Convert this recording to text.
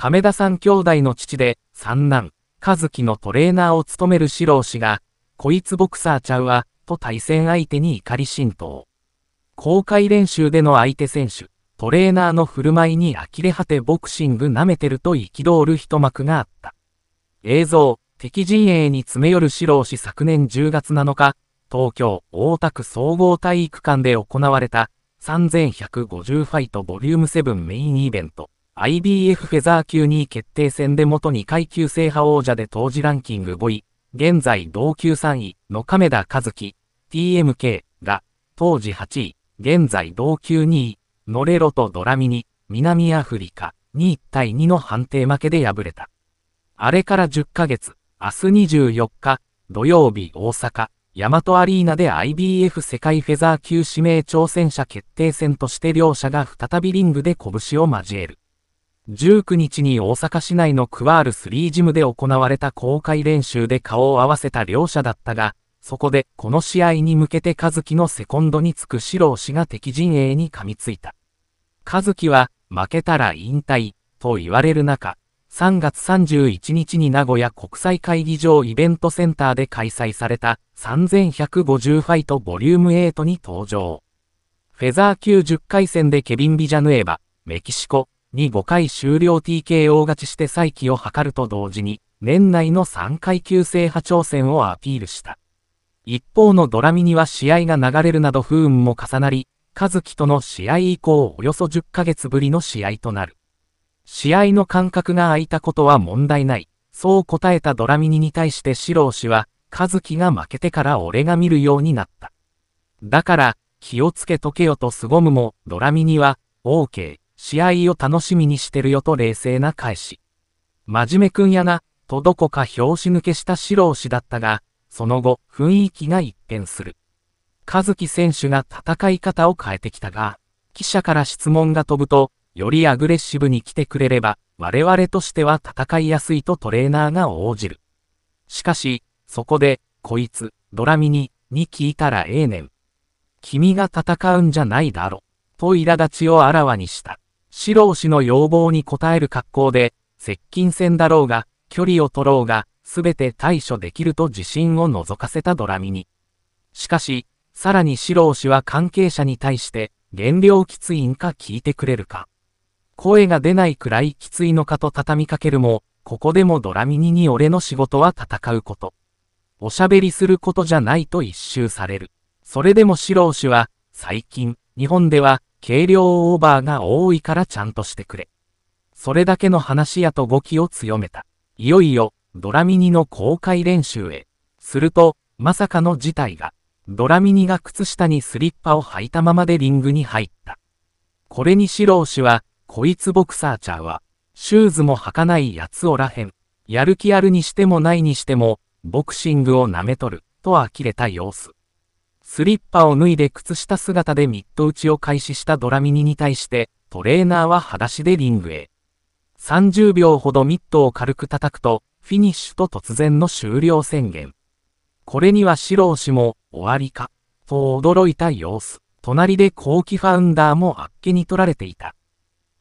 亀田さん兄弟の父で、三男、和樹のトレーナーを務める四郎氏が、こいつボクサーちゃうわ、と対戦相手に怒り浸透。公開練習での相手選手、トレーナーの振る舞いに呆れ果てボクシング舐めてると憤る一幕があった。映像、敵陣営に詰め寄る四郎氏昨年10月7日、東京大田区総合体育館で行われた3150ファイトボリューム7メインイベント。IBF フェザー級2位決定戦で元2階級制覇王者で当時ランキング5位、現在同級3位の亀田和樹、TMK が、当時8位、現在同級2位、ノレロとドラミに、南アフリカ、2対2の判定負けで敗れた。あれから10ヶ月、明日24日、土曜日大阪、ヤマトアリーナで IBF 世界フェザー級指名挑戦者決定戦として両者が再びリングで拳を交える。19日に大阪市内のクワール3ジムで行われた公開練習で顔を合わせた両者だったが、そこでこの試合に向けて和樹のセコンドにつくロー氏が敵陣営に噛みついた。和樹は、負けたら引退、と言われる中、3月31日に名古屋国際会議場イベントセンターで開催された3150ファイトボリューム8に登場。フェザー級10回戦でケビン・ビジャヌエバ、メキシコ、に5回終了 TKO 勝ちして再起を図ると同時に、年内の3階級制覇挑戦をアピールした。一方のドラミには試合が流れるなど不運も重なり、和樹との試合以降およそ10ヶ月ぶりの試合となる。試合の間隔が空いたことは問題ない。そう答えたドラミニに対して四郎氏は、和樹が負けてから俺が見るようになった。だから、気をつけとけよと凄むも、ドラミニは、OK。試合を楽しみにしてるよと冷静な返し。真面目くんやな、とどこか拍子抜けした白押しだったが、その後、雰囲気が一変する。和樹選手が戦い方を変えてきたが、記者から質問が飛ぶと、よりアグレッシブに来てくれれば、我々としては戦いやすいとトレーナーが応じる。しかし、そこで、こいつ、ドラミニ、に聞いたらええねん。君が戦うんじゃないだろ、と苛立ちをあらわにした。四郎氏の要望に応える格好で、接近戦だろうが、距離を取ろうが、すべて対処できると自信を覗かせたドラミに。しかし、さらに四郎氏は関係者に対して、減量きついんか聞いてくれるか。声が出ないくらいきついのかと畳みかけるも、ここでもドラミニに俺の仕事は戦うこと。おしゃべりすることじゃないと一周される。それでも四郎氏は、最近、日本では、軽量オーバーが多いからちゃんとしてくれ。それだけの話やと語気を強めた。いよいよ、ドラミニの公開練習へ。すると、まさかの事態が、ドラミニが靴下にスリッパを履いたままでリングに入った。これに白ロ氏は、こいつボクサーちゃーは、シューズも履かないやつおらへん。やる気あるにしてもないにしても、ボクシングを舐めとる、と呆れた様子。スリッパを脱いで靴下姿でミット打ちを開始したドラミニに対して、トレーナーは裸足でリングへ。30秒ほどミットを軽く叩くと、フィニッシュと突然の終了宣言。これにはシロー氏も、終わりか、と驚いた様子。隣で後期ファウンダーもあっけに取られていた。